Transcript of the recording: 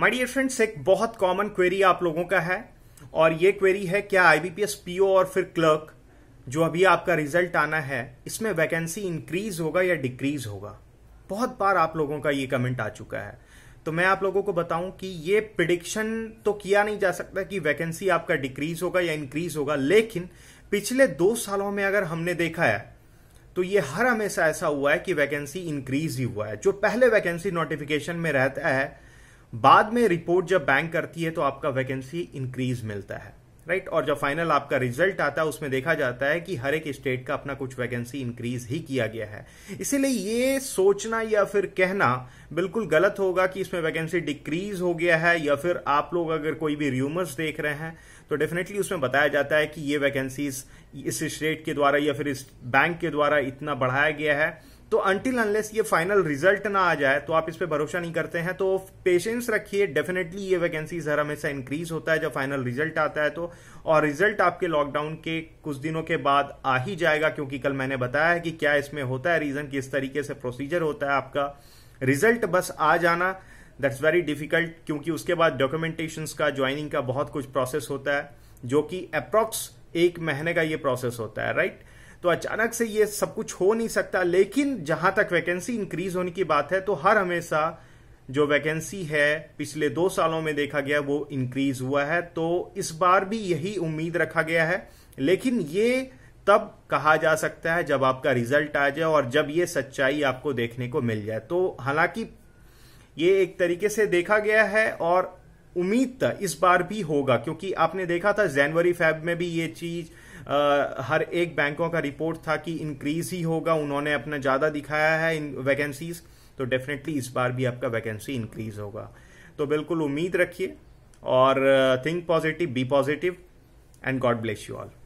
My dear friends एक बहुत common query आप लोगों का है और ये क्वेरी है क्या आईबीपीएस पीओ और फिर क्लर्क जो अभी आपका रिजल्ट आना है इसमें वैकेंसी इंक्रीज होगा या डिक्रीज होगा बहुत बार आप लोगों का ये कमेंट आ चुका है तो मैं आप लोगों को बताऊं कि ये प्रिडिक्शन तो किया नहीं जा सकता कि वैकेंसी आपका डिक्रीज होगा या इंक्रीज होगा लेकिन पिछले दो सालों में अगर हमने देखा है तो ये हर हमेशा ऐसा हुआ है कि वैकेंसी इंक्रीज ही हुआ है जो पहले वैकेंसी नोटिफिकेशन में रहता है बाद में रिपोर्ट जब बैंक करती है तो आपका वैकेंसी इंक्रीज मिलता है राइट और जब फाइनल आपका रिजल्ट आता है उसमें देखा जाता है कि हर एक स्टेट का अपना कुछ वैकेंसी इंक्रीज ही किया गया है इसीलिए ये सोचना या फिर कहना बिल्कुल गलत होगा कि इसमें वैकेंसी डिक्रीज हो गया है या फिर आप लोग अगर कोई भी र्यूमर्स देख रहे हैं तो डेफिनेटली उसमें बताया जाता है कि ये वैकेंसीज इस स्टेट के द्वारा या फिर इस बैंक के द्वारा इतना बढ़ाया गया है तो अंटिल अनलेस ये फाइनल रिजल्ट ना आ जाए तो आप इस पर भरोसा नहीं करते हैं तो पेशेंस रखिए डेफिनेटली ये वैकेंसीज हर हमेशा इंक्रीज होता है जब फाइनल रिजल्ट आता है तो और रिजल्ट आपके लॉकडाउन के कुछ दिनों के बाद आ ही जाएगा क्योंकि कल मैंने बताया है कि क्या इसमें होता है रीजन किस तरीके से प्रोसीजर होता है आपका रिजल्ट बस आ जाना दैट्स वेरी डिफिकल्ट क्योंकि उसके बाद डॉक्यूमेंटेशन का ज्वाइनिंग का बहुत कुछ प्रोसेस होता है जो कि अप्रॉक्स एक महीने का ये प्रोसेस होता है राइट right? तो अचानक से ये सब कुछ हो नहीं सकता लेकिन जहां तक वैकेंसी इंक्रीज होने की बात है तो हर हमेशा जो वैकेंसी है पिछले दो सालों में देखा गया वो इंक्रीज हुआ है तो इस बार भी यही उम्मीद रखा गया है लेकिन ये तब कहा जा सकता है जब आपका रिजल्ट आ जाए और जब ये सच्चाई आपको देखने को मिल जाए तो हालांकि ये एक तरीके से देखा गया है और उम्मीद इस बार भी होगा क्योंकि आपने देखा था जनवरी फेब में भी ये चीज आ, हर एक बैंकों का रिपोर्ट था कि इंक्रीज ही होगा उन्होंने अपना ज्यादा दिखाया है इन वैकेंसीज तो डेफिनेटली इस बार भी आपका वैकेंसी इंक्रीज होगा तो बिल्कुल उम्मीद रखिए और think positive be positive and God bless you all